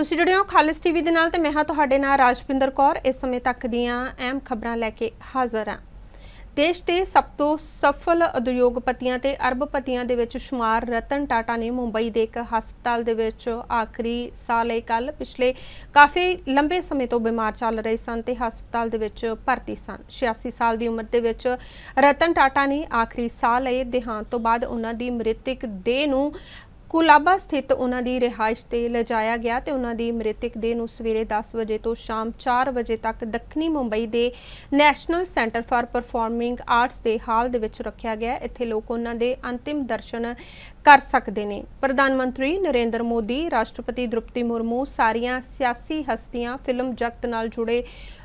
ਤੁਸੀਂ ਜੁੜੇ ਹੋ ਖਾਲਸ ਟੀਵੀ ਦੇ ਨਾਲ ਤੇ ਮੈਂ ਹਾਂ ਤੁਹਾਡੇ ਨਾਲ ਰਾਜਪਿੰਦਰ ਕੌਰ ਇਸ ਸਮੇਂ ਤੱਕ ਦੀਆਂ ਅਹਿਮ ਖਬਰਾਂ ਲੈ ਕੇ ਹਾਜ਼ਰ ਹਾਂ ਦੇਸ਼ ਦੇ ਸਭ ਤੋਂ ਸਫਲ ਉਦਯੋਗਪਤੀਆਂ ਤੇ ਅਰਬਪਤੀਆਂ ਦੇ ਵਿੱਚ ਸ਼ੁਮਾਰ ਰਤਨ ਟਾਟਾ ਨੇ ਮੁੰਬਈ ਦੇ ਇੱਕ ਹਸਪਤਾਲ ਦੇ ਵਿੱਚ ਆਖਰੀ ਸਾਹ ਲਈ ਕੱਲ ਪਿਛਲੇ ਕਾਫੀ ਲੰਬੇ ਸਮੇਂ ਤੋਂ ਬਿਮਾਰ ਚੱਲ ਰਹੇ ਸਨ ਤੇ ਹਸਪਤਾਲ ਦੇ ਵਿੱਚ ਭਰਤੀ ਸਨ 86 ਸਾਲ ਦੀ ਉਮਰ ਦੇ ਵਿੱਚ ਰਤਨ ਟਾਟਾ ਨੇ ਆਖਰੀ ਸਾਹ ਲਏ ਦੇਹਾਂਤ ਤੋਂ ਬਾਅਦ ਉਹਨਾਂ ਦੀ ਮ੍ਰਿਤਕ ਦੇਹ ਨੂੰ ਕੁਲਾਬਾ ਸਥਿਤ ਉਹਨਾਂ ਦੀ ਰਿਹਾਇਸ਼ ਤੇ ਲਜਾਇਆ ਗਿਆ ਤੇ ਉਹਨਾਂ ਦੀ ਮ੍ਰਿਤਕ ਦੇ ਨੂੰ ਸਵੇਰੇ 10 ਵਜੇ ਤੋਂ ਸ਼ਾਮ 4 ਵਜੇ ਤੱਕ ਦੱਖਣੀ ਮੁੰਬਈ ਦੇ national centre for performing arts ਦੇ ਹਾਲ ਦੇ ਵਿੱਚ ਰੱਖਿਆ ਗਿਆ ਇੱਥੇ ਲੋਕ ਉਹਨਾਂ ਦੇ ਅੰਤਿਮ ਦਰਸ਼ਨ ਕਰ ਸਕਦੇ ਨੇ ਪ੍ਰਧਾਨ ਮੰਤਰੀ ਨਰਿੰਦਰ ਮੋਦੀ ਰਾਸ਼ਟਰਪਤੀ ਦ੍ਰਿਪਤੀ ਮੁਰਮੂ ਸਾਰੀਆਂ ਸਿਆਸੀ ਹਸਤੀਆਂ ਫਿਲਮ ਜਗਤ ਨਾਲ ਜੁੜੇ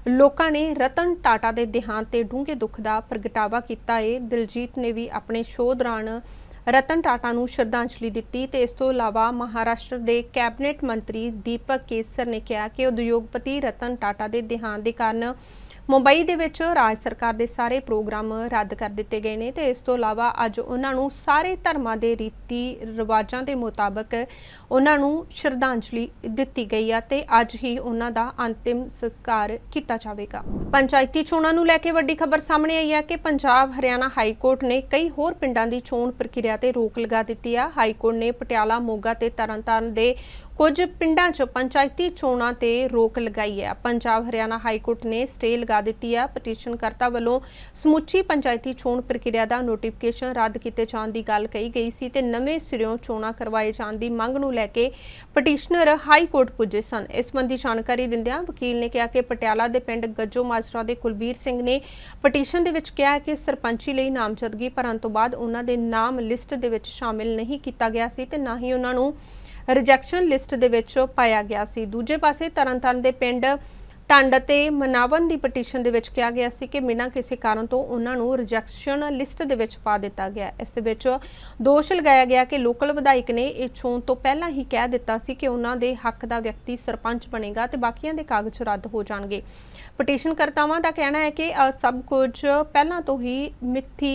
ਲੋਕਾਂ ਨੇ ਰਤਨ ਟਾਟਾ ਦੇ ਦੇਹਾਂਤ ਤੇ ਡੂੰਘੇ ਦੁੱਖ ਦਾ ਪ੍ਰਗਟਾਵਾ ਕੀਤਾ ਏ ਦਿਲਜੀਤ ਨੇ ਵੀ ਆਪਣੇ ਸ਼ੋਅ ਦੌਰਾਨ ਰਤਨ ਟਾਟਾ ਨੂੰ ਸ਼ਰਧਾਂਜਲੀ ਦਿੱਤੀ ਤੇ ਇਸ ਤੋਂ ਇਲਾਵਾ ਮਹਾਰਾਸ਼ਟਰ ਦੇ ਕੈਬਨਿਟ ਮੰਤਰੀ ਦੀਪਕ ਕੇਸਰ ਨੇ ਕਿਹਾ ਕਿ ਉਦਯੋਗਪਤੀ ਰਤਨ ਟਾਟਾ ਦੇ ਦਿਹਾਂਤ ਦੇ ਕਾਰਨ ਮੁੰਬਈ ਦੇ ਵਿੱਚ ਰਾਜ ਸਰਕਾਰ ਦੇ ਸਾਰੇ ਪ੍ਰੋਗਰਾਮ ਰੱਦ ਕਰ ਦਿੱਤੇ ਗਏ ਨੇ ਤੇ ਇਸ ਤੋਂ ਇਲਾਵਾ ਅੱਜ ਉਹਨਾਂ ਨੂੰ ਸਾਰੇ ਧਰਮਾਂ ਦੇ ਰੀਤੀ ਰਿਵਾਜਾਂ ਦੇ ਮੁਤਾਬਕ ਉਹਨਾਂ ਨੂੰ ਸ਼ਰਧਾਂਜਲੀ ਦਿੱਤੀ ਗਈ ਆ ਤੇ ਅੱਜ ਹੀ ਉਹਨਾਂ ਦਾ ਅੰਤਿਮ ਸੰਸਕਾਰ ਕੀਤਾ ਜਾਵੇਗਾ ਪੰਚਾਇਤੀ ਚੋਣਾਂ ਨੂੰ ਲੈ ਕੇ ਵੱਡੀ ਖਬਰ ਸਾਹਮਣੇ ਆਈ ਹੈ ਕਿ ਪੰਜਾਬ ਹਰਿਆਣਾ ਹਾਈ ਕੋਰਟ ਨੇ ਕਈ ਹੋਰ ਪਿੰਡਾਂ ਦੀ ਚੋਣ ਪ੍ਰਕਿਰਿਆ ਤੇ ਰੋਕ ਲਗਾ ਦਿੱਤੀ ਆ ਹਾਈ ਕੋਰਟ ਨੇ ਪਟਿਆਲਾ ਮੋਗਾ ਤੇ ਤਰਨਤਾਰਨ ਦੇ ਕੁਝ ਪਿੰਡਾਂ 'ਚ ਪੰਚਾਇਤੀ ਚੋਣਾਂ ਤੇ ਰੋਕ ਲਗਾਈ ਹੈ ਪੰਜਾਬ ਹਰਿਆਣਾ ਹਾਈ ਕੋਰਟ ਨੇ ਸਟੇ ਲਗਾ ਦਿੱਤੀ ਹੈ ਪਟੀਸ਼ਨ ਕਰਤਾ ਵੱਲੋਂ ਸਮੁੱਚੀ ਪੰਚਾਇਤੀ ਚੋਣ ਪ੍ਰਕਿਰਿਆ ਦਾ ਨੋਟੀਫਿਕੇਸ਼ਨ ਰੱਦ ਕੀਤੇ ਜਾਣ ਦੀ ਗੱਲ ਕਹੀ ਗਈ ਸੀ ਤੇ ਨਵੇਂ ਸਿਰਿਓਂ ਚੋਣਾਂ ਕਰਵਾਏ ਜਾਣ ਦੀ ਮੰਗ ਨੂੰ ਲੈ ਕੇ ਪਟੀਸ਼ਨਰ ਹਾਈ ਕੋਰਟ ਪੁੱਜੇ ਸਨ ਇਸ ਸੰਬੰਧੀ ਜਾਣਕਾਰੀ ਦਿੰਦਿਆਂ ਵਕੀਲ ਨੇ ਕਿਹਾ ਕਿ ਪਟਿਆਲਾ ਦੇ ਪਿੰਡ ਗੱਜੋ ਮਾਜਰਾ ਦੇ ਕੁਲਬੀਰ ਸਿੰਘ ਨੇ ਪਟੀਸ਼ਨ ਦੇ ਵਿੱਚ ਕਿਹਾ ਕਿ ਸਰਪੰਚੀ ਲਈ ਨਾਮਜ਼ਦਗੀ ਭਰਨ ਤੋਂ ਬਾਅਦ ਉਹਨਾਂ ਦੇ ਨਾਮ ਲਿਸਟ ਦੇ ਵਿੱਚ ਸ਼ਾਮਿਲ ਨਹੀਂ ਕੀਤਾ ਗਿਆ ਸੀ ਤੇ ਨਾ ਹੀ ਉਹਨਾਂ ਨੂੰ ਰਿਜੈਕਸ਼ਨ ਲਿਸਟ ਦੇ ਵਿੱਚ ਪਾਇਆ ਗਿਆ ਸੀ ਦੂਜੇ ਪਾਸੇ ਤਰਨਤਨ ਦੇ ਪਿੰਡ ਟੰਡ ਅਤੇ ਮਨਾਵਨ ਦੀ ਪਟੀਸ਼ਨ ਦੇ ਵਿੱਚ ਕਿਹਾ ਗਿਆ ਸੀ ਕਿ ਮਿਨਾ ਕਿਸੇ ਕਾਰਨ ਤੋਂ ਉਹਨਾਂ ਨੂੰ ਰਿਜੈਕਸ਼ਨ ਲਿਸਟ ਦੇ ਵਿੱਚ ਪਾ ਦਿੱਤਾ ਗਿਆ ਇਸ ਦੇ ਵਿੱਚ ਦੋਸ਼ ਲਗਾਇਆ ਗਿਆ ਕਿ ਲੋਕਲ ਵਿਧਾਇਕ ਨੇ ਇਹ ਚੋਣ ਤੋਂ ਪਹਿਲਾਂ ਹੀ ਕਹਿ ਦਿੱਤਾ ਸੀ ਕਿ ਉਹਨਾਂ ਦੇ ਹੱਕ ਦਾ ਵਿਅਕਤੀ ਸਰਪੰਚ ਬਣੇਗਾ ਤੇ ਬਾਕੀਆਂ ਦੇ ਕਾਗਜ਼ ਰੱਦ ਹੋ ਜਾਣਗੇ ਪਟੀਸ਼ਨ ਕਰਤਾਵਾਂ ਦਾ ਕਹਿਣਾ ਹੈ ਕਿ ਸਭ ਕੁਝ ਪਹਿਲਾਂ ਤੋਂ ਹੀ ਮਿੱਥੀ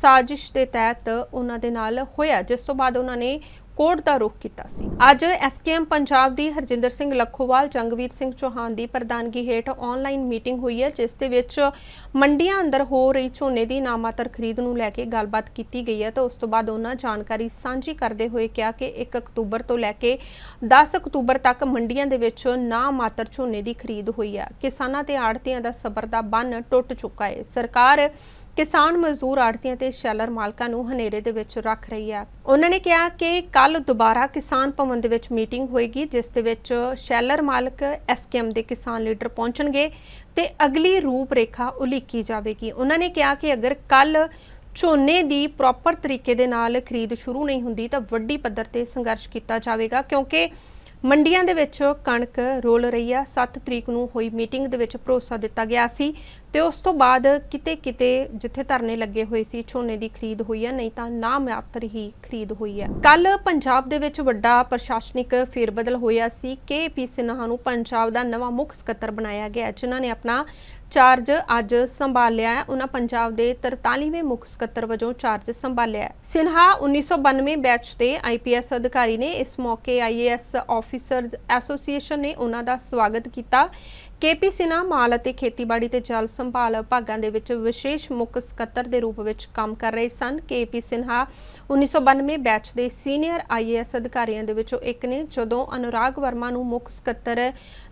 ਸਾਜ਼ਿਸ਼ ਦੇ ਤਹਿਤ ਉਹਨਾਂ ਦੇ ਨਾਲ ਹੋਇਆ ਜਿਸ ਤੋਂ ਬਾਅਦ ਉਹਨਾਂ ਨੇ ਕੋਰਟ ਦਾ ਰੁਖ ਕੀਤਾ ਸੀ ਅੱਜ ਐਸਕੇਐਮ ਪੰਜਾਬ ਦੀ ਹਰਜਿੰਦਰ ਸਿੰਘ ਲੱਖੋਵਾਲ ਜੰਗਵੀਰ ਸਿੰਘ ਚੋਹਾਨ ਦੀ ਪ੍ਰਧਾਨਗੀ ਹੇਠ ਆਨਲਾਈਨ ਮੀਟਿੰਗ ਹੋਈ ਹੈ ਜਿਸ ਦੇ ਵਿੱਚ ਮੰਡੀਆਂ ਅੰਦਰ ਹੋ ਰਹੀ ਝੋਨੇ ਦੀ ਨਾਮਾਤਰ ਖਰੀਦ ਨੂੰ ਲੈ ਕੇ ਗੱਲਬਾਤ ਕੀਤੀ ਗਈ ਹੈ ਤਾਂ ਉਸ ਤੋਂ ਬਾਅਦ ਉਹਨਾਂ ਜਾਣਕਾਰੀ ਸਾਂਝੀ ਕਰਦੇ ਹੋਏ ਕਿਹਾ ਕਿ 1 ਅਕਤੂਬਰ ਤੋਂ ਲੈ ਕੇ 10 ਅਕਤੂਬਰ ਤੱਕ ਮੰਡੀਆਂ ਦੇ ਵਿੱਚ ਨਾਮਾਤਰ ਝੋਨੇ ਦੀ ਖਰੀਦ ਹੋਈ ਹੈ ਕਿਸਾਨਾਂ ਤੇ ਆੜਤੀਆਂ ਦਾ ਸਬਰ ਦਾ ਬੰਨ ਟੁੱਟ ਚੁੱਕਾ ਹੈ ਸਰਕਾਰ ਕਿਸਾਨ ਮਜ਼ਦੂਰ ਆੜਤੀਆਂ ਤੇ ਸ਼ੈਲਰ ਮਾਲਕਾਂ ਨੂੰ ਹਨੇਰੇ ਦੇ ਵਿੱਚ ਰੱਖ ਰਹੀ ਹੈ ਉਹਨਾਂ ਨੇ ਕਿਹਾ ਕਿ ਕੱਲ ਦੁਬਾਰਾ ਕਿਸਾਨ ਭਵਨ ਦੇ ਵਿੱਚ ਮੀਟਿੰਗ ਹੋਏਗੀ ਜਿਸ ਦੇ ਵਿੱਚ ਸ਼ੈਲਰ ਮਾਲਕ ਐਸਕੇਐਮ ਦੇ ਕਿਸਾਨ ਲੀਡਰ ਪਹੁੰਚਣਗੇ ਤੇ ਅਗਲੀ ਰੂਪ ਰੇਖਾ ਉਲੀਕੀ ਜਾਵੇਗੀ ਉਹਨਾਂ ਨੇ ਕਿਹਾ ਕਿ ਅਗਰ ਕੱਲ ਝੋਨੇ ਦੀ ਪ੍ਰੋਪਰ ਤਰੀਕੇ ਦੇ ਨਾਲ ਖਰੀਦ ਸ਼ੁਰੂ ਨਹੀਂ ਹੁੰਦੀ ਤਾਂ ਵੱਡੀ ਪੱਧਰ ਤੇ ਸੰਘਰਸ਼ ਕੀਤਾ ਜਾਵੇਗਾ ਕਿਉਂਕਿ ਮੰਡੀਆਂ ਦੇ ਵਿੱਚ ਕਣਕ ਰੋਲ ਰਹੀ ਆ 7 ਤਰੀਕ ਨੂੰ ਹੋਈ ਮੀਟਿੰਗ ਦੇ ਵਿੱਚ ਭਰੋਸਾ ਦਿੱਤਾ ਗਿਆ ਸੀ ਤੇ ਉਸ ਤੋਂ ਬਾਅਦ ਕਿਤੇ ਕਿਤੇ ਜਿੱਥੇ ਧਰਨੇ ਲੱਗੇ ਹੋਏ ਸੀ ਝੋਨੇ ਦੀ ਖਰੀਦ ਹੋਈ ਹੈ ਨਹੀਂ ਤਾਂ ਨਾ ਮਾਤਰ ਹੀ ਖਰੀਦ ਹੋਈ ਹੈ ਕੱਲ ਪੰਜਾਬ ਦੇ ਵਿੱਚ ਵੱਡਾ ਪ੍ਰਸ਼ਾਸਨਿਕ ਫੇਰਬਦਲ ਹੋਇਆ ਸੀ ਕੇ ਪੀ ਸਿਨਹਾ ਨੂੰ ਪੰਜਾਬ ਦਾ ਨਵਾਂ ਮੁੱਖ ਸਕੱਤਰ ਬਣਾਇਆ ਗਿਆ ਜਿਨ੍ਹਾਂ ਨੇ ਆਪਣਾ ਚਾਰਜ ਅੱਜ ਸੰਭਾਲਿਆ ਹੈ ਉਹਨਾਂ ਪੰਜਾਬ ਦੇ 43ਵੇਂ ਮੁੱਖ ਸਕੱਤਰ ਵਜੋਂ ਚਾਰਜ ਸੰਭਾਲਿਆ ਹੈ ਸਿਨਹਾ 1992 ਬੈਚ ਦੇ ਆਈਪੀਐਸ ਅਧਿਕਾਰੀ ਨੇ ਇਸ ਮੌਕੇ ਆਈਏਐਸ ਆਫੀਸਰਜ਼ ਐਸੋਸੀਏਸ਼ਨ ਨੇ ਉਹਨਾਂ ਦਾ ਸਵਾਗਤ ਕੀਤਾ ਕੇਪੀ ਸਿਨਾ ਮਾਲ ਅਤੇ ਖੇਤੀਬਾੜੀ ਤੇ ਜਲ ਸੰਭਾਲ ਭਾਗਾਂ ਦੇ ਵਿੱਚ ਵਿਸ਼ੇਸ਼ ਮੁੱਖ ਸਕੱਤਰ ਦੇ ਰੂਪ ਵਿੱਚ ਕੰਮ ਕਰ ਰਹੇ ਸਨ ਕੇਪੀ ਸਿਨਹਾ 1992 ਬੈਚ ਦੇ ਸੀਨੀਅਰ ਆਈਏਐਸ ਅਧਿਕਾਰੀਆਂ ਦੇ ਵਿੱਚੋਂ ਇੱਕ ਨੇ ਜਦੋਂ ਅਨੁਰਾਗ ਵਰਮਾ ਨੂੰ ਮੁੱਖ ਸਕੱਤਰ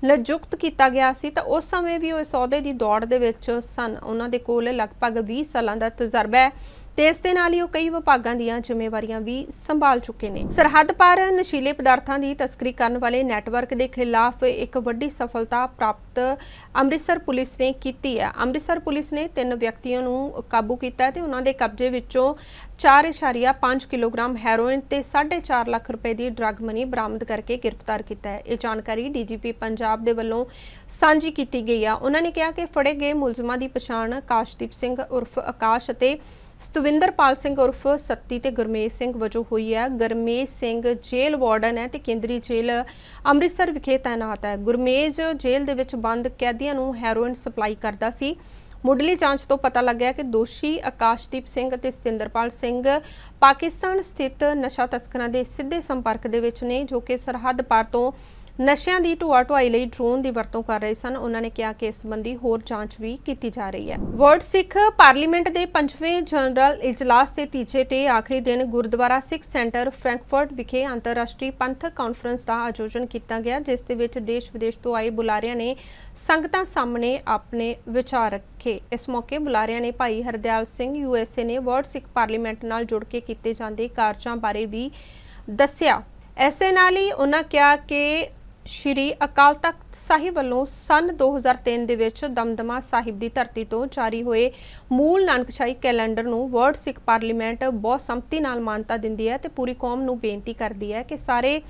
ਨਿਯੁਕਤ ਕੀਤਾ ਗਿਆ ਸੀ ਤਾਂ ਉਸ ਸਮੇਂ ਵੀ ਉਹ ਇਸ ਅਹੁਦੇ ਦੀ ਦੌੜ ਦੇ ਵਿੱਚ ਸਨ ਉਹਨਾਂ ਦੇ ਕੋਲ ਲਗਭਗ 20 ਸਾਲਾਂ ਦਾ ਤਜਰਬਾ ਹੈ ਤੇ ਇਸ ਦੇ ਨਾਲ ਹੀ ਉਹ ਕਈ ਵਿਭਾਗਾਂ ਦੀਆਂ ਜ਼ਿੰਮੇਵਾਰੀਆਂ ਵੀ ਸੰਭਾਲ ਚੁੱਕੇ ਨੇ ਸਰਹੱਦ ਪਾਰ ਨਸ਼ੀਲੇ ਪਦਾਰਥਾਂ ਦੀ ਤਸਕਰੀ ਕਰਨ ਵਾਲੇ ਨੈਟਵਰਕ ਦੇ ਖਿਲਾਫ ਇੱਕ ਵੱਡੀ ਸਫਲਤਾ ਪ੍ਰਾਪਤ ਅੰਮ੍ਰਿਤਸਰ ਪੁਲਿਸ ਨੇ ਕੀਤੀ ਹੈ ਅੰਮ੍ਰਿਤਸਰ ਪੁਲਿਸ ਨੇ ਤਿੰਨ ਵਿਅਕਤੀਆਂ ਨੂੰ ਕਾਬੂ ਕੀਤਾ ਹੈ ਤੇ ਉਹਨਾਂ ਦੇ ਕਬਜ਼ੇ ਵਿੱਚੋਂ 4.5 ਕਿਲੋਗ੍ਰਾਮ ਹੈਰੋਇਨ ਤੇ 4.5 ਲੱਖ ਰੁਪਏ ਦੀ ਡਰੱਗ ਮਨੀ ਬਰਾਮਦ ਕਰਕੇ ਗ੍ਰਿਫਤਾਰ ਕੀਤਾ ਹੈ ਇਹ ਜਾਣਕਾਰੀ ਡੀਜੀਪੀ ਪੰਜਾਬ ਦੇ ਵੱਲੋਂ ਸਾਂਝੀ ਕੀਤੀ ਗਈ ਆ ਉਹਨਾਂ ਨੇ ਕਿਹਾ ਕਿ ਫੜੇ ਗਏ ਮੁਲਜ਼ਮਾਂ ਦੀ ਪਛਾਣ ਕਾਸ਼ਦੀਪ ਸਿੰਘ ਉਰਫ ਆਕਾਸ਼ ਅਤੇ ਸਤਵਿੰਦਰਪਾਲ ਸਿੰਘ ਉਰਫ ਸੱਤੀ ਤੇ ਗੁਰਮੇਸ਼ ਸਿੰਘ ਵਜੋਂ ਹੋਈ ਹੈ ਗੁਰਮੇਸ਼ ਸਿੰਘ ਜੇਲ੍ਹ ਵਾਰਡਨ ਹੈ ਤੇ ਕੇਂਦਰੀ ਜੇਲ੍ਹ ਅੰਮ੍ਰਿਤਸਰ ਵਿਖੇ ਤਾਇਨਾਤ ਹੈ ਗੁਰਮੇਸ਼ ਜੇਲ੍ਹ ਦੇ ਵਿੱਚ ਬੰਦ ਕੈਦੀਆਂ ਨੂੰ ਹੈਰੋਇਨ ਸਪਲਾਈ ਕਰਦਾ ਸੀ ਮੁੱਢਲੀ ਜਾਂਚ ਤੋਂ ਪਤਾ ਲੱਗਿਆ ਕਿ ਦੋਸ਼ੀ ਆਕਾਸ਼ਦੀਪ ਸਿੰਘ ਅਤੇ ਸਤਿੰਦਰਪਾਲ ਸਿੰਘ ਪਾਕਿਸਤਾਨ ਸਥਿਤ ਨਸ਼ਾ ਤਸਕਰਾਂ ਦੇ ਸਿੱਧੇ ਸੰਪਰਕ ਦੇ ਵਿੱਚ ਨੇ ਜੋ ਕਿ ਸਰਹੱਦ ਪਾਰ ਤੋਂ ਨਸ਼ਿਆਂ ਦੀ ਢੋਆ ਢੁਆਈ ਲਈ ਡਰੋਨ ਦੀ ਵਰਤੋਂ ਕਰ ਰਹੇ ਸਨ ਉਹਨਾਂ ਨੇ ਕਿਹਾ ਕਿ ਇਸ ਸੰਬੰਧੀ ਹੋਰ ਜਾਂਚ ਵੀ ਕੀਤੀ ਜਾ ਰਹੀ ਹੈ ਵਰਡ ਸਿੱਖ ਪਾਰਲੀਮੈਂਟ ਦੇ 5ਵੇਂ ਜਨਰਲ ਇਜਲਾਸ ਦੇ ਤੀਜੇ ਤੇ ਆਖਰੀ ਦਿਨ ਗੁਰਦੁਆਰਾ ਸਿੱਖ ਸੈਂਟਰ ਫ੍ਰੈਂਕਫਰਟ ਵਿਖੇ ਅੰਤਰਰਾਸ਼ਟਰੀ ਪੰਥਕ ਕਾਨਫਰੰਸ ਦਾ ਆਯੋਜਨ ਕੀਤਾ ਗਿਆ ਜਿਸ ਦੇ ਵਿੱਚ ਦੇਸ਼ ਵਿਦੇਸ਼ ਤੋਂ ਆਏ ਬੁਲਾਰਿਆਂ ਨੇ ਸੰਗਤਾਂ ਸਾਹਮਣੇ ਆਪਣੇ ਵਿਚਾਰ ਰੱਖੇ ਇਸ ਮੌਕੇ ਬੁਲਾਰਿਆਂ ਨੇ ਭਾਈ ਹਰਦਿਆਲ ਸਿੰਘ ਯੂਐਸਏ ਨੇ ਵਰਡ ਸਿੱਖ ਪਾਰਲੀਮੈਂਟ ਨਾਲ ਜੁੜ ਕੇ ਕੀਤੇ ਜਾਂਦੇ ਕਾਰਜਾਂ ਬਾਰੇ ਵੀ ਦੱਸਿਆ ਐਸੇ ਨਾਲ ਹੀ ਉਹਨਾਂ ਕਿਹਾ ਕਿ ਸ਼੍ਰੀ ਅਕਾਲ ਤਖਤ ਸਾਹਿਬ ਵੱਲੋਂ ਸਨ 2003 ਦੇ ਵਿੱਚ ਦਮਦਮਾ ਸਾਹਿਬ ਦੀ ਧਰਤੀ ਤੋਂ ਜਾਰੀ ਹੋਏ ਮੂਲ ਨਾਨਕਸ਼ਾਹੀ ਕੈਲੰਡਰ ਨੂੰ ਵਰਲਡ ਸਿੱਖ ਪਾਰਲੀਮੈਂਟ ਬਹੁਤ ਸੰਮਤੀ ਨਾਲ ਮਾਨਤਾ ਦਿੰਦੀ ਹੈ ਤੇ ਪੂਰੀ ਕੌਮ ਨੂੰ ਬੇਨਤੀ ਕਰਦੀ ਹੈ ਕਿ ਸਾਰੇ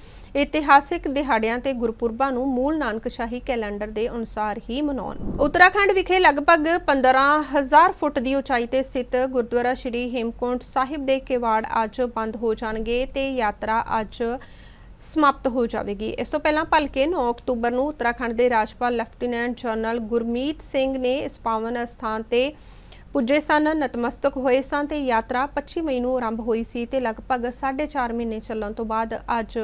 ਇਤਿਹਾਸਿਕ ਦਿਹਾੜਿਆਂ ਤੇ ਗੁਰਪੁਰਬਾਂ ਨੂੰ ਮੂਲ ਨਾਨਕਸ਼ਾਹੀ ਕੈਲੰਡਰ ਦੇ ਅਨੁਸਾਰ ਹੀ ਮਨਾਉਣ ਉੱਤਰਾਖੰਡ ਵਿਖੇ ਲਗਭਗ 15000 ਫੁੱਟ ਦੀ ਉਚਾਈ ਤੇ ਸਥਿਤ ਗੁਰਦੁਆਰਾ ਸ਼੍ਰੀ ਹੇਮਕੁੰਟ ਸਾਹਿਬ ਦੇ ਕਿਵਾੜ ਅੱਜ ਬੰਦ ਹੋ ਜਾਣਗੇ ਤੇ ਯਾਤਰਾ ਅੱਜ ਸਮਾਪਤ ਹੋ ਜਾਵੇਗੀ ਇਸ ਤੋਂ ਪਹਿਲਾਂ ਭਲਕੇ 9 ਅਕਤੂਬਰ ਨੂੰ ਉੱਤਰਾਖੰਡ ਦੇ ਰਾਜਪਾਲ ਲੈਫਟੀਨੈਂਟ ਜਨਰਲ ਗੁਰਮੀਤ ਸਿੰਘ ਨੇ ਇਸ ਪਾਵਨ ਸਥਾਨ ਤੇ ਪੁੱਜੇ ਸਨ ਨਤਮਸਤਕ ਹੋਏ ਸਨ ਤੇ ਯਾਤਰਾ 25 ਮਈ ਨੂੰ ਆਰੰਭ ਹੋਈ ਸੀ ਤੇ ਲਗਭਗ 4.5 ਮਹੀਨੇ ਚੱਲਣ ਤੋਂ ਬਾਅਦ ਅੱਜ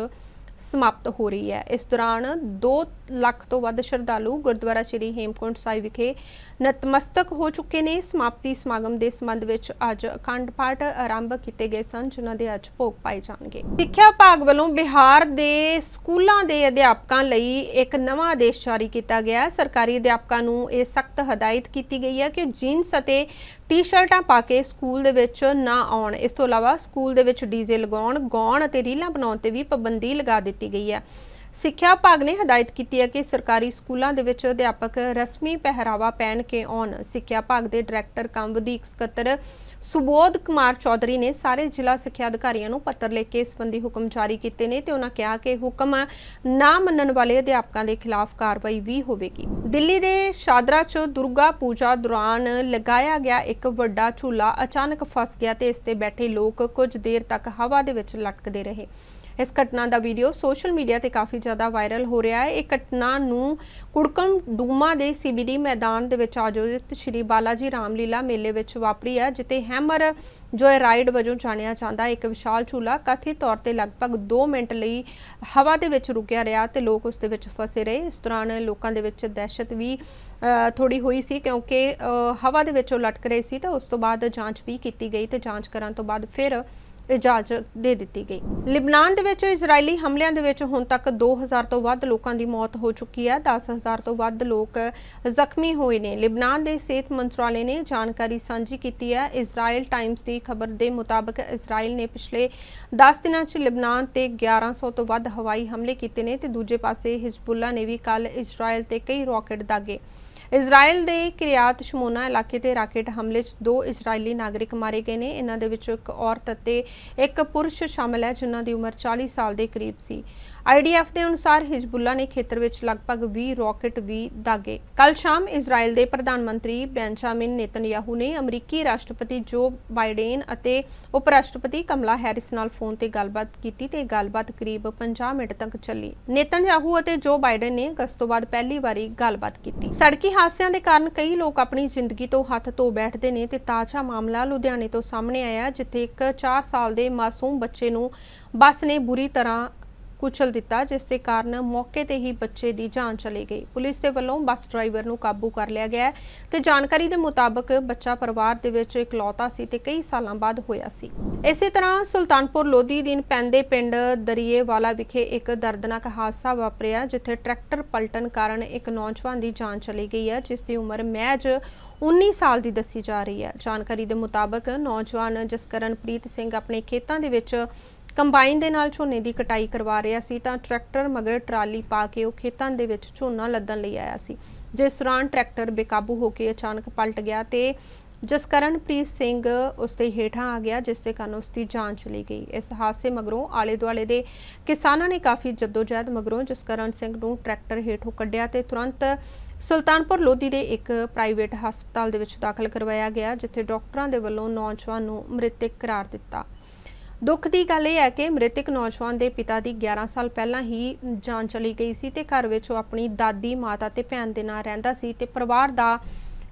ਸਮਾਪਤ ਹੋ ਰਹੀ ਹੈ ਇਸ ਦੌਰਾਨ ਦੋ ਲੱਖ ਤੋਂ ਵੱਧ ਸ਼ਰਧਾਲੂ ਗੁਰਦੁਆਰਾ ਸ੍ਰੀ ਹੇਮਕੁੰਟ ਸਾਹਿਬ ਵਿਖੇ ਨਤਮਸਤਕ ਹੋ ਚੁੱਕੇ ਨੇ ਸਮਾਪਤੀ ਸਮਾਗਮ ਦੇ ਸੰਬੰਧ ਵਿੱਚ ਅੱਜ ਅਖੰਡ ਪਾਠ ਆਰੰਭ ਕੀਤੇ ਗਏ ਸਨ ਜਿਨ੍ਹਾਂ ਦੇ ਅੱਜ ਭੋਗ ਪਾਏ ਜਾਣਗੇ ਸਿੱਖਿਆ ਵਿਭਾਗ ਵੱਲੋਂ ਬਿਹਾਰ ਦੇ ਸਕੂਲਾਂ ਦੇ ਅਧਿਆਪਕਾਂ ਲਈ ਇੱਕ ਨਵਾਂ ਆਦੇਸ਼ ਜਾਰੀ ਕੀਤਾ ਗਿਆ ਹੈ ਸਰਕਾਰੀ ਅਧਿਆਪਕਾਂ ਨੂੰ ਇਹ ਸਖਤ ਹਦਾਇਤ ਕੀਤੀ ਗਈ ਹੈ ਕਿ ਜੀਨਸ ਅਤੇ ਟੀ-ਸ਼ਰਟਾਂ ਪਾ ਕੇ ਸਕੂਲ ਦੇ ਵਿੱਚ ਨਾ ਆਉਣ ਇਸ ਤੋਂ ਇਲਾਵਾ ਸਕੂਲ ਦੇ ਵਿੱਚ ਡੀਜੇ ਲਗਾਉਣ ਗਾਉਣ ਅਤੇ ਰੀਲਾਂ ਬਣਾਉਣ ਤੇ ਵੀ ਪਾਬੰਦੀ ਲਗਾ ਦਿੱਤੀ ਗਈ ਹੈ ਸਿੱਖਿਆ ਵਿਭਾਗ ਨੇ ਹਦਾਇਤ ਕੀਤੀ ਹੈ ਕਿ ਸਰਕਾਰੀ ਸਕੂਲਾਂ ਦੇ ਵਿੱਚ ਅਧਿਆਪਕ ਰਸਮੀ ਪਹਿਰਾਵਾ ਪਹਿਨ ਕੇ ਆਉਣ ਸਿੱਖਿਆ ਵਿਭਾਗ ਦੇ ਡਾਇਰੈਕਟਰ ਕੰਮ ਵਧੀਕ ਸਕੱਤਰ ਸੁਬੋਧ ਕੁਮਾਰ ਚੌਧਰੀ ਨੇ ਸਾਰੇ ਜ਼ਿਲ੍ਹਾ ਸਿੱਖਿਆ ਅਧਿਕਾਰੀਆਂ ਨੂੰ ਪੱਤਰ ਲਿਖ ਕੇ ਇਸ ਸੰਬੰਧੀ ਹੁਕਮ ਜਾਰੀ ਕੀਤੇ ਨੇ ਤੇ ਉਹਨਾਂ ਕਿਹਾ ਕਿ ਹੁਕਮ ਨਾ ਮੰਨਣ ਵਾਲੇ ਅਧਿਆਪਕਾਂ ਦੇ ਖਿਲਾਫ ਕਾਰਵਾਈ ਵੀ ਹੋਵੇਗੀ ਦਿੱਲੀ ਦੇ ਸ਼ਾਦਰਾ 'ਚ ਦੁਰਗਾ ਪੂਜਾ ਦੌਰਾਨ ਲਗਾਇਆ ਗਿਆ ਇੱਕ ਵੱਡਾ ਝੂਲਾ ਅਚਾਨਕ ਫਸ ਗਿਆ ਤੇ ਇਸ ਤੇ ਬੈਠੇ ਲੋਕ ਕੁਝ ਦੇਰ ਤੱਕ ਹਵਾ ਦੇ ਵਿੱਚ ਲਟਕਦੇ ਰਹੇ ਇਸ ਘਟਨਾ ਦਾ ਵੀਡੀਓ ਸੋਸ਼ਲ ਮੀਡੀਆ ਤੇ ਕਾਫੀ ਜ਼ਿਆਦਾ ਵਾਇਰਲ ਹੋ ਰਿਹਾ ਹੈ ਇਹ ਘਟਨਾ ਨੂੰ ਕੁੜਕਮ ਡੂਮਾ ਦੇ ਸੀਬੀਡੀ ਮੈਦਾਨ ਦੇ ਵਿੱਚ ਆਯੋਜਿਤ ਸ਼੍ਰੀ ਬਾਲਾਜੀ ਰਾਮਲੀਲਾ ਮੇਲੇ ਵਿੱਚ ਵਾਪਰੀ ਹੈ ਜਿੱਤੇ ਹੈਮਰ ਜੋ ਹੈ ਰਾਈਡ ਵਜੋਂ ਜਾਣਿਆ ਜਾਂਦਾ ਇੱਕ ਵਿਸ਼ਾਲ ਝੂਲਾ ਕਥਿਤ ਤੌਰ ਤੇ ਲਗਭਗ 2 ਮਿੰਟ ਲਈ ਹਵਾ ਦੇ ਵਿੱਚ ਰੁਕਿਆ ਰਿਹਾ ਤੇ ਲੋਕ ਉਸ ਦੇ ਵਿੱਚ ਫਸੇ ਰਹੇ ਇਸ ਦੌਰਾਨ ਲੋਕਾਂ ਦੇ ਵਿੱਚ ਦਹਿਸ਼ਤ ਵੀ ਥੋੜੀ ਹੋਈ ਸੀ ਕਿਉਂਕਿ ਹਵਾ ਦੇ ਵਿੱਚ ਉਹ ਲਟਕ ਰਹੇ ਸੀ ਤਾਂ ਉਸ ਤੋਂ ਬਾਅਦ ਜਾਂਚ ਵੀ ਕੀਤੀ ਗਈ ਤੇ ਜਾਂਚ ਕਰਨ ਤੋਂ ਬਾਅਦ ਫਿਰ ਇਜਾਜ਼ਤ ਦੇ ਦਿੱਤੀ ਗਈ ਲਿਬਨਾਨ ਦੇ ਵਿੱਚ ਇਜ਼ਰਾਈਲੀ ਹਮਲਿਆਂ ਦੇ ਵਿੱਚ ਹੁਣ ਤੱਕ 2000 ਤੋਂ ਵੱਧ ਲੋਕਾਂ ਦੀ ਮੌਤ ਹੋ ਚੁੱਕੀ ਹੈ 10000 ਤੋਂ ਵੱਧ ਲੋਕ ਜ਼ਖਮੀ ਹੋਏ ਨੇ ਲਿਬਨਾਨ ਦੇ ਸਿਹਤ ਮੰਤਰਾਲੇ ਨੇ ਜਾਣਕਾਰੀ ਸਾਂਝੀ ਕੀਤੀ ਹੈ ਇਜ਼ਰਾਈਲ ਟਾਈਮਸ ਦੀ ਖਬਰ ਦੇ ਮੁਤਾਬਕ ਇਜ਼ਰਾਈਲ ਨੇ ਪਿਛਲੇ 10 ਦਿਨਾਂ 'ਚ ਲਿਬਨਾਨ ਤੇ 1100 ਤੋਂ ਵੱਧ ਹਵਾਈ ਹਮਲੇ ਕੀਤੇ ਨੇ ਤੇ ਦੂਜੇ ਪਾਸੇ ਹਿਜ਼ਬੁੱਲਾ ਨੇ ਵੀ ਕੱਲ ਇਜ਼ਰਾਈਲ ਤੇ ਕਈ ਰਾਕਟ ਦਾਗੇ ਇਜ਼ਰਾਈਲ ਦੇ ਕਿਰਿਆਤ ਸ਼ਮੋਨਾ ਇਲਾਕੇ ਤੇ ਰਾਕੇਟ ਹਮਲੇ 'ਚ ਦੋ ਇਜ਼ਰਾਈਲੀ ਨਾਗਰਿਕ ਮਾਰੇ ਗਏ ਨੇ ਇਹਨਾਂ ਦੇ ਵਿੱਚ ਇੱਕ ਔਰਤ ਅਤੇ ਇੱਕ ਪੁਰਸ਼ ਸ਼ਾਮਲ ਹੈ ਜਿਨ੍ਹਾਂ ਦੀ ਉਮਰ 40 ਸਾਲ ਦੇ ਕਰੀਬ ਸੀ ਆਈਡੀਐਫ ਦੇ ਅਨੁਸਾਰ ਹਿਜ਼ਬੁੱਲਾ ਨੇ ਖੇਤਰ ਵਿੱਚ ਲਗਭਗ 20 ਰਾਕਟ ਵੀ ਦਾਗੇ ਕੱਲ ਸ਼ਾਮ ਇਜ਼ਰਾਈਲ ਦੇ ਪ੍ਰਧਾਨ ਮੰਤਰੀ ਬੈਂਜਾਮਿਨ ਨੇਤਨਯਾਹੂ ਨੇ ਅਮਰੀਕੀ ਰਾਸ਼ਟਰਪਤੀ ਜੋ ਬਾਈਡਨ ਅਤੇ ਉਪ ਰਾਸ਼ਟਰਪਤੀ ਕਮਲਾ ਹੈਰਿਸ ਨਾਲ ਫੋਨ ਤੇ ਗੱਲਬਾਤ ਕੀਤੀ ਤੇ ਗੱਲਬਾਤ ਕਰੀਬ 50 ਮਿੰਟ ਤੱਕ ਚੱਲੀ ਨੇਤਨਯਾਹੂ ਅਤੇ ਜੋ ਬਾਈਡਨ ਨੇ ਅਗਸਤ ਤੋਂ ਬਾਅਦ ਪਹਿਲੀ ਵਾਰੀ ਗੱਲਬਾਤ ਕੀਤੀ ਸੜਕੀ ਹਾਦਸਿਆਂ ਦੇ ਕਾਰਨ ਕਈ ਲੋਕ ਆਪਣੀ ਜ਼ਿੰਦਗੀ ਤੋਂ ਹੱਥ ਧੋ ਬੈਠਦੇ ਨੇ ਤੇ ਤਾਜ਼ਾ ਮਾਮਲਾ ਲੁਧਿਆਣੇ ਤੋਂ ਸਾਹਮਣੇ ਆਇਆ ਜਿੱਥੇ ਇੱਕ 4 ਸਾਲ ਦੇ ਮਾਸੂਮ ਬੱਚੇ ਨੂੰ ਬੱਸ ਨੇ ਬੁਰੀ ਤਰ੍ਹਾਂ ਕੁਚਲ ਦਿੱਤਾ ਜਿਸ ਦੇ ਕਾਰਨ ਮੌਕੇ ਤੇ ਹੀ ਬੱਚੇ ਦੀ ਜਾਨ ਚਲੀ ਗਈ ਪੁਲਿਸ ਦੇ ਵੱਲੋਂ ਬੱਸ ਡਰਾਈਵਰ ਨੂੰ ਕਾਬੂ ਕਰ ਲਿਆ ਗਿਆ ਤੇ ਜਾਣਕਾਰੀ ਦੇ ਮੁਤਾਬਕ ਬੱਚਾ ਪਰਿਵਾਰ ਦੇ ਵਿੱਚ ਇਕਲੌਤਾ ਸੀ ਤੇ ਕਈ ਸਾਲਾਂ ਬਾਅਦ ਹੋਇਆ ਸੀ ਇਸੇ ਤਰ੍ਹਾਂ ਸੁਲਤਾਨਪੁਰ ਲੋਧੀ ਦੀਨ ਪੈਂਦੇ ਪਿੰਡ ਦਰੀਏ ਵਾਲਾ ਵਿਖੇ ਇੱਕ ਦਰਦਨਾਕ ਹਾਦਸਾ ਵਾਪਰਿਆ ਜਿੱਥੇ ਟਰੈਕਟਰ ਪਲਟਣ ਕਾਰਨ ਇੱਕ ਨੌਜਵਾਨ ਦੀ ਜਾਨ ਚਲੀ ਗਈ ਹੈ ਜਿਸ ਦੀ ਉਮਰ ਮਹਿਜ 19 ਸਾਲ ਦੀ ਦੱਸੀ ਜਾ ਰਹੀ ਹੈ ਜਾਣਕਾਰੀ ਦੇ ਮੁਤਾਬਕ ਨੌਜਵਾਨ ਜਸਕਰਨਪ੍ਰੀਤ ਸਿੰਘ ਆਪਣੇ ਖੇਤਾਂ ਦੇ ਵਿੱਚ ਕੰਬਾਈਨ ਦੇ ਨਾਲ ਝੋਨੇ ਦੀ ਕਟਾਈ ਕਰਵਾ ਰਿਹਾ ਸੀ ਤਾਂ ਟਰੈਕਟਰ ਮਗਰ ਟਰਾਲੀ ਪਾ ਕੇ ਉਹ ਖੇਤਾਂ ਦੇ ਵਿੱਚ ਝੋਨਾ ਲੱਦਣ ਲਈ ਆਇਆ ਸੀ ਜਿਸ ਦੌਰਾਨ ਟਰੈਕਟਰ ਬੇਕਾਬੂ ਹੋ ਕੇ ਅਚਾਨਕ ਪਲਟ ਗਿਆ ਤੇ ਜਸਕਰਨਪ੍ਰੀਤ ਸਿੰਘ ਤੇ ਹੇਠਾਂ ਆ ਗਿਆ ਜਿਸ ਦੇ ਕਾਰਨ ਉਸਦੀ ਜਾਨ ਚਲੀ ਗਈ ਇਸ ਹਾਦਸੇ ਮਗਰੋਂ ਆਲੇ ਦੁਆਲੇ ਦੇ ਕਿਸਾਨਾਂ ਨੇ ਕਾਫੀ ਜਦੋਜਹਿਦ ਮਗਰੋਂ ਜਸਕਰਨ ਸਿੰਘ ਨੂੰ ਟਰੈਕਟਰ ਹੇਠੋਂ ਕੱਢਿਆ ਤੇ ਤੁਰੰਤ ਸੁਲਤਾਨਪੁਰ ਲੋਧੀ ਦੇ ਇੱਕ ਪ੍ਰਾਈਵੇਟ ਹਸਪਤਾਲ ਦੇ ਵਿੱਚ ਦਾਖਲ ਕਰਵਾਇਆ ਗਿਆ ਜਿੱਥੇ ਡਾਕਟਰਾਂ ਦੇ ਵੱਲੋਂ ਨੌਜਵਾਨ ਨੂੰ ਮ੍ਰਿਤਕ ਕਰਾਰ ਦਿੱਤਾ ਦੁੱਖ ਦੀ ਗੱਲ ਇਹ ਹੈ ਕਿ ਮ੍ਰਿਤਕ ਨੌਜਵਾਨ ਦੇ ਪਿਤਾ ਦੀ 11 ਸਾਲ ਪਹਿਲਾਂ ਹੀ ਜਾਨ ਚਲੀ ਗਈ ਸੀ ਤੇ ਘਰ ਵਿੱਚ ਉਹ ਆਪਣੀ ਦਾਦੀ ਮਾਤਾ ਤੇ ਭੈਣ ਦੇ ਨਾਲ ਰਹਿੰਦਾ ਸੀ ਤੇ ਪਰਿਵਾਰ ਦਾ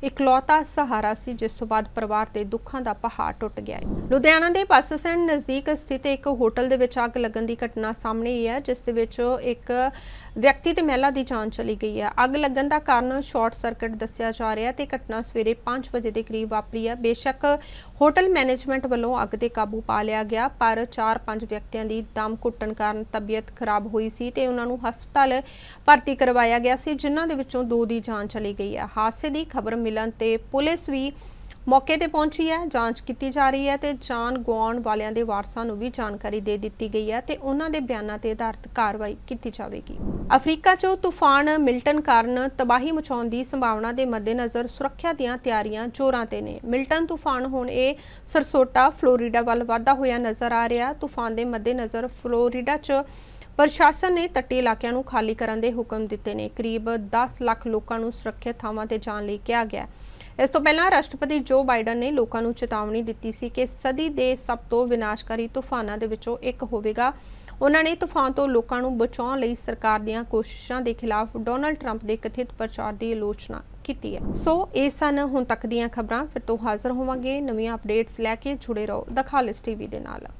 ਇਕਲੌਤਾ ਸਹਾਰਾ ਸੀ ਜਿਸ ਤੋਂ ਬਾਅਦ ਪਰਿਵਾਰ ਤੇ ਦੁੱਖਾਂ ਦਾ ਪਹਾੜ ਟੁੱਟ ਗਿਆ ਹੈ ਲੁਧਿਆਣਾ ਦੇ ਪਾਸਸੈਂਡ ਨਜ਼ਦੀਕ ਸਥਿਤ ਇੱਕ ਹੋਟਲ ਦੇ ਵਿੱਚ ਅੱਗ ਲੱਗਣ ਦੀ ਘਟਨਾ ਸਾਹਮਣੇ ਆਈ ਹੈ ਜਿਸ ਦੇ ਵਿੱਚ ਇੱਕ ਵਿਅਕਤੀ ਤੇ ਮਹਿਲਾ ਦੀ ਜਾਨ ਚਲੀ ਗਈ ਹੈ ਅੱਗ ਲੱਗਣ ਦਾ ਕਾਰਨ ਸ਼ਾਰਟ ਸਰਕਟ ਦੱਸਿਆ ਜਾ ਰਿਹਾ ਤੇ ਘਟਨਾ ਸਵੇਰੇ 5 ਵਜੇ ਦੇ ਕਰੀਬ ਵਾਪਰੀ ਹੈ ਬੇਸ਼ੱਕ ਹੋਟਲ ਮੈਨੇਜਮੈਂਟ ਵੱਲੋਂ ਅੱਗ ਤੇ ਕਾਬੂ ਪਾ ਲਿਆ ਗਿਆ ਪਰ 4-5 ਵਿਅਕਤੀਆਂ ਦੀ ਦਮ ਘੁੱਟਣ ਕਾਰਨ ਤਬੀਅਤ ਖਰਾਬ ਹੋਈ ਸੀ ਤੇ ਉਹਨਾਂ ਨੂੰ ਹਸਪਤਾਲ ਭਰਤੀ ਕਰਵਾਇਆ ਗਿਆ ਸੀ ਜਿਨ੍ਹਾਂ ਦੇ ਵਿੱਚੋਂ ਦੋ ਦੀ ਜਾਨ ਚਲੀ ਗਈ ਹੈ ਹਾਦਸੇ ਦੀ ਖਬਰ ਮਿਲਣ ਤੇ ਪੁਲਿਸ ਵੀ ਮੌਕੇ ਤੇ ਪਹੁੰਚੀ ਹੈ ਜਾਂਚ ਕੀਤੀ ਜਾ ਰਹੀ ਹੈ ਤੇ ਜਾਨ ਗਵਾਉਣ ਵਾਲਿਆਂ ਦੇ ਵਾਰਸਾਂ ਨੂੰ ਵੀ ਜਾਣਕਾਰੀ ਦੇ ਦਿੱਤੀ ਗਈ ਹੈ ਤੇ ਉਹਨਾਂ ਦੇ ਬਿਆਨਾਂ ਤੇ ਆਧਾਰਿਤ ਕਾਰਵਾਈ ਕੀਤੀ ਜਾਵੇਗੀ ਅਫਰੀਕਾ 'ਚ ਤੂਫਾਨ ਮਿਲਟਨ ਕਾਰਨ ਤਬਾਹੀ ਮਚਾਉਣ ਦੀ ਸੰਭਾਵਨਾ ਦੇ ਮੱਦੇਨਜ਼ਰ ਸੁਰੱਖਿਆ ਦੀਆਂ ਤਿਆਰੀਆਂ ਜ਼ੋਰਾਂ ਤੇ ਨੇ ਮਿਲਟਨ ਤੂਫਾਨ ਹੁਣ ਇਹ ਸਰਸੋਟਾ ਫਲੋਰੀਡਾ ਵੱਲ ਵਾਧਾ ਹੋਇਆ ਨਜ਼ਰ ਆ ਰਿਹਾ ਤੂਫਾਨ ਦੇ ਮੱਦੇਨਜ਼ਰ ਫਲੋਰੀਡਾ 'ਚ ਪ੍ਰਸ਼ਾਸਨ ਨੇ ਤੱਟੀ ਇਲਾਕਿਆਂ ਨੂੰ ਖਾਲੀ ਕਰਨ ਦੇ ਹੁਕਮ ਦਿੱਤੇ ਨੇ ਕਰੀਬ 10 ਲੱਖ ਲੋਕਾਂ ਨੂੰ ਸੁਰੱਖਿਅਤ ਥਾਵਾਂ ਤੇ ਜਾਣ ਲਈ ਕਿਹਾ ਗਿਆ ਇਸ ਤੋਂ ਪਹਿਲਾਂ ਰਾਸ਼ਟਰਪਤੀ ਜੋ ਬਾਈਡਨ ਨੇ ਲੋਕਾਂ ਨੂੰ ਚੇਤਾਵਨੀ ਦਿੱਤੀ ਸੀ ਕਿ ਸਦੀ ਦੇ ਸਭ ਤੋਂ ਵਿਨਾਸ਼ਕਾਰੀ ਤੂਫਾਨਾਂ ਦੇ ਵਿੱਚੋਂ ਇੱਕ ਹੋਵੇਗਾ ਉਹਨਾਂ ਨੇ ਤੂਫਾਨ ਤੋਂ ਲੋਕਾਂ ਨੂੰ ਬਚਾਉਣ ਲਈ ਸਰਕਾਰ ਦੀਆਂ ਕੋਸ਼ਿਸ਼ਾਂ ਦੇ ਖਿਲਾਫ ਡੋਨਲਡ ਟਰੰਪ ਦੇ ਕਥਿਤ ਪ੍ਰਚਾਰ ਦੀ ਆਲੋਚਨਾ ਕੀਤੀ ਹੈ ਸੋ ਇਹ ਸਨ ਹੁਣ ਤੱਕ ਦੀਆਂ ਖਬਰਾਂ ਫਿਰ ਤੋਂ ਹਾਜ਼ਰ ਹੋਵਾਂਗੇ ਨਵੀਆਂ ਅਪਡੇਟਸ ਲੈ ਕੇ ਜੁੜੇ ਰਹੋ ਦਖਾਲਿਸ ਟੀਵੀ ਦੇ ਨਾਲ